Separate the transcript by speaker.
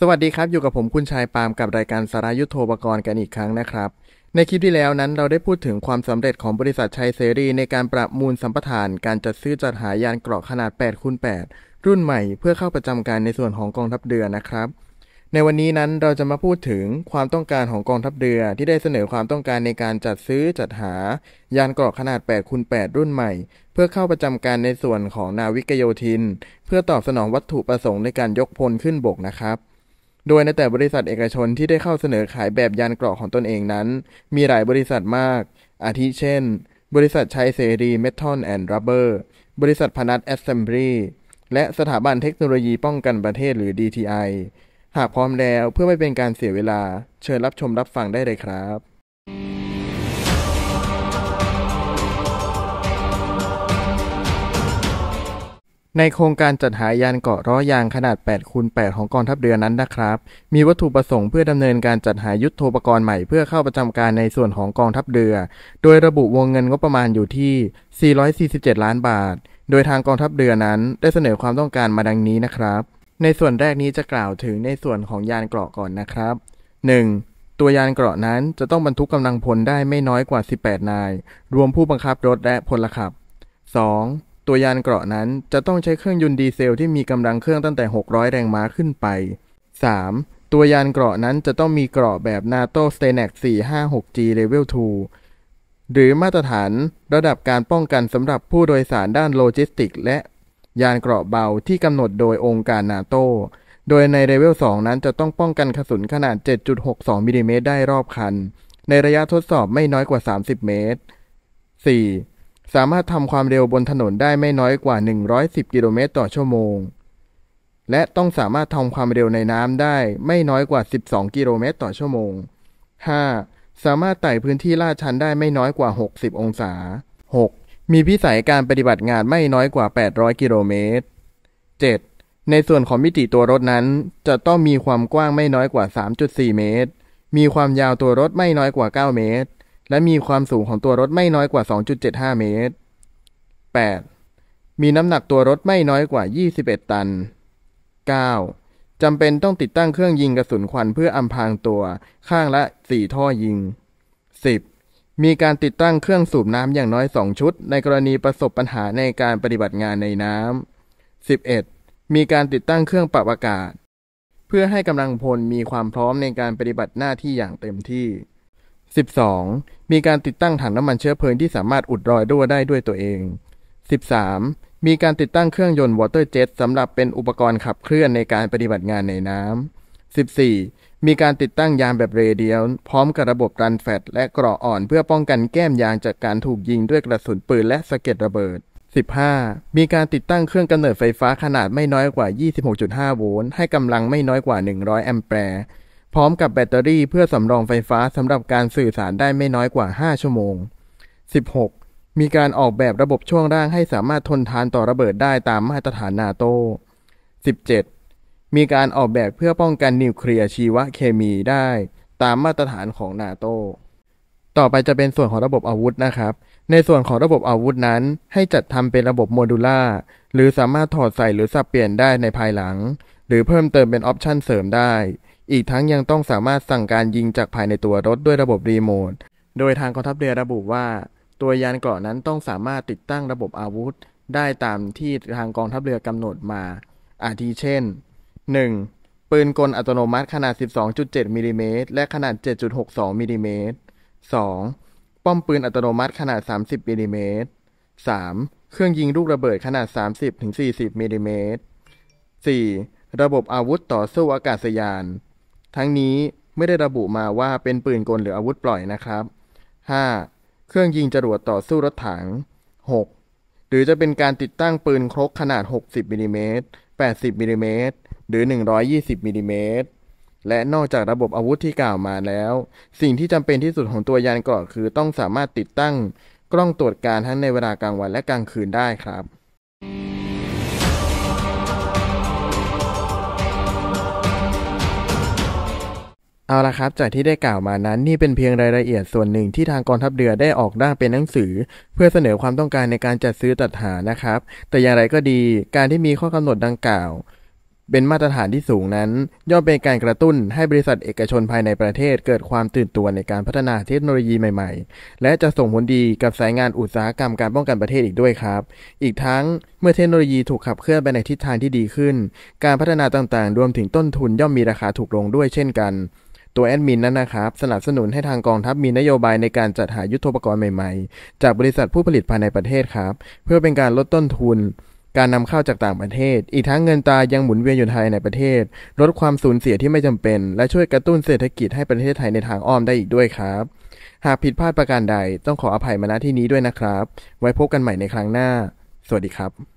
Speaker 1: สวัสดีครับอยู่กับผมคุณชายปามกับรายการสารายุทธโภคกรกันอีกครั้งนะครับ ในคลิปที่แล้วนั้นเราได้พูดถึงความสำเร็จของบริษัทชัยเสรีในการประมูลสัมปทาน การจัดซื้อจัดหายานเกราะขนาด8คูณ8รุ่นใหม่ เพื่อเข้าประจำการในส่วนของกองทัพเรือนะครับ ในวันนี้นั้นเราจะมาพูดถึงความต้องการของกองทัพเรือที่ได้เสนอความต้องการในการจัดซื้อจัดหา ยานเกราะขนาด8คูณ8รุ่นใหม่ เพื่อเข้าประจำการในส่วนของนาวิกโยธิน เพื่อตอบสนองวัตถุประสงค์ในการยกพลขึ้นบกนะครับโดยในแต่บริษัทเอกชนที่ได้เข้าเสนอขายแบบยานเกราะของตนเองนั้น มีหลายบริษัทมาก อาทิเช่น บริษัทชัยเสรีเมทัลแอนด์รับเบอร์ บริษัทพนัทแอสเซมบลีและสถาบันเทคโนโลยีป้องกันประเทศหรือ DTI หากพร้อมแล้วเพื่อไม่เป็นการเสียเวลา เชิญรับชมรับฟังได้เลยครับในโครงการจัดหายานเกาะร้อยางขนาด8คูณ8ของกองทัพเรือนั้นนะครับ มีวัตถุประสงค์เพื่อดำเนินการจัดหายุทธโธปกรณ์ใหม่เพื่อเข้าประจำการในส่วนของกองทัพเรือ โดยระบุวงเงินงบประมาณอยู่ที่ 447 ล้านบาท โดยทางกองทัพเรือนั้นได้เสนอความต้องการมาดังนี้นะครับ ในส่วนแรกนี้จะกล่าวถึงในส่วนของยานเกราะก่อนนะครับ 1. ตัวยานเกราะนั้นจะต้องบรรทุกกำลังพลได้ไม่น้อยกว่า 18 นาย รวมผู้บังคับรถและพลขับ 2. ตัวยานเกราะนั้นจะต้องใช้เครื่องยนต์ดีเซลที่มีกำลังเครื่องตั้งแต่ 600 แรงม้าขึ้นไป 3. ตัวยานเกราะนั้นจะต้องมีเกราะแบบ NATO s t a n a c 456G Level 2 หรือมาตรฐานระดับการป้องกันสำหรับผู้โดยสารด้านโลจิสติก และยานเกราะเบาที่กำหนดโดยองค์การนาโตโดยในเลเวล2นั้นจะต้องป้องกันกระสุนขนาด 7.62มิลิเมตรได้รอบคัน ในระยะทดสอบไม่น้อยกว่า 30 เมตร 4. สามารถทำความเร็วบนถนนได้ไม่น้อยกว่า 110 กิโลเมตรต่อชั่วโมง และต้องสามารถทำความเร็วในน้ำได้ไม่น้อยกว่า 12 กิโลเมตรต่อชั่วโมง 5. สามารถไต่พื้นที่ลาดชันได้ไม่น้อยกว่า 60 องศา 6. มีพิสัยการปฏิบัติงานไม่น้อยกว่า 800 กิโลเมตร 7. ในส่วนของมิติตัวรถนั้นจะต้องมีความกว้างไม่น้อยกว่า 3.4 เมตร มีความยาวตัวรถไม่น้อยกว่า 9 เมตรและมีความสูงของตัวรถไม่น้อยกว่า 2.75 เมตร 8. มีน้ำหนักตัวรถไม่น้อยกว่า 21 ตัน 9. จำเป็นต้องติดตั้งเครื่องยิงกระสุนควันเพื่ออำพรางตัวข้างละ4ท่อยิง 10. มีการติดตั้งเครื่องสูบน้ำอย่างน้อย 2 ชุด ในกรณีประสบปัญหาในการปฏิบัติงานในน้ำ 11. มีการติดตั้งเครื่องปรับอากาศ เพื่อให้กำลังพลมีความพร้อมในการปฏิบัติหน้าที่อย่างเต็มที่ 12. มีการติดตั้งถังน้ำมันเชื้อเพลิงที่สามารถอุดรอยรั่วได้ด้วยตัวเอง 13. มีการติดตั้งเครื่องยนต์วอเตอร์เจ็ตสำหรับเป็นอุปกรณ์ขับเคลื่อนในการปฏิบัติงานในน้ำ 14. มีการติดตั้งยางแบบเรเดียลพร้อมกับระบบรันแฟต และเกราะอ่อนเพื่อป้องกันแก้มยางจากการถูกยิงด้วยกระสุนปืนและสะเก็ดระเบิด 15. มีการติดตั้งเครื่องกำเนิดไฟฟ้าขนาดไม่น้อยกว่า26.5โวลต์ให้กำลังไม่น้อยกว่า 100แอมแปร์พร้อมกับแบตเตอรี่เพื่อสำรองไฟฟ้าสำหรับการสื่อสารได้ไม่น้อยกว่า 5 ชั่วโมง 16. มีการออกแบบระบบช่วงร่างให้สามารถทนทานต่อระเบิดได้ตามมาตรฐานนาโต้ 17. มีการออกแบบเพื่อป้องกันนิวเคลียร์ชีวเคมีได้ตามมาตรฐานของนาโตต่อไปจะเป็นส่วนของระบบอาวุธนะครับ ในส่วนของระบบอาวุธนั้นให้จัดทำเป็นระบบโมดูล่าหรือสามารถถอดใส่หรือสับเปลี่ยนได้ในภายหลัง หรือเพิ่มเติมเป็นออปชันเสริมได้อีกทั้งยังต้องสามารถสั่งการยิงจากภายในตัวรถด้วยระบบรีโมท โดยทางกองทัพเรือระบุว่า ตัวยานเกราะนั้นต้องสามารถติดตั้งระบบอาวุธ ได้ตามที่ทางกองทัพเรือกำหนดมา อาทิเช่น 1. ปืนกลอัตโนมัติขนาด12.7มิลิเมตรและขนาด7.62มิลิเมตร 2. ป้อมปืนอัตโนมัติขนาด 30มิลิเมตร 3. เครื่องยิงลูกระเบิดขนาด30-40มิลิเมตร 4. ระบบอาวุธต่อสู้อากาศยานทั้งนี้ไม่ได้ระบุมาว่าเป็นปืนกลหรืออาวุธปล่อยนะครับ 5. เครื่องยิงจรวดต่อสู้รถถัง 6. หรือจะเป็นการติดตั้งปืนครกขนาด60มิลิเมตร80มิลิเมตร หรือ120มิลิเมตร และนอกจากระบบอาวุธที่กล่าวมาแล้ว สิ่งที่จำเป็นที่สุดของตัวยานเกราะคือ ต้องสามารถติดตั้งกล้องตรวจการทั้งในเวลากลางวันและกลางคืนได้ครับเอาละครับ จากที่ได้กล่าวมานั้น นี่เป็นเพียงรายละเอียดส่วนหนึ่งที่ทางกองทัพเรือได้ออกด้างเป็นหนังสือ เพื่อเสนอความต้องการในการจัดซื้อตัดหานะครับ แต่อย่างไรก็ดีการที่มีข้อกำหนดดังกล่าว เป็นมาตรฐานที่สูงนั้น ย่อมเป็นการกระตุ้นให้บริษัทเอกชนภายในประเทศ เกิดความตื่นตัวในการพัฒนาเทคโนโลยีใหม่ๆ และจะส่งผลดีกับสายงานอุตสาหกรรมการป้องกันประเทศอีกด้วยครับ อีกทั้งเมื่อเทคโนโลยีถูกขับเคลื่อนไปในทิศทางที่ดีขึ้น การพัฒนาต่างๆ รวมถึงต้นทุนย่อมมีราคาถูกลงด้วยเช่นกันตัวแอดมินนั้นนะครับ สนับสนุนให้ทางกองทัพมีนโยบายในการจัดหายุทโธปกรณ์ใหม่ๆ จากบริษัทผู้ผลิตภายในประเทศครับ เพื่อเป็นการลดต้นทุน การนำเข้าจากต่างประเทศอีกทั้งเงินตายังหมุนเวียนอยู่ไทยในประเทศลดความสูญเสียที่ไม่จำเป็น และช่วยกระตุ้นเศรษฐกิจให้ประเทศไทยในทางอ้อมได้อีกด้วยครับ หากผิดพลาดประการใดต้องขออภัยมาณที่นี้ด้วยนะครับ ไว้พบกันใหม่ในครั้งหน้า สวัสดีครับ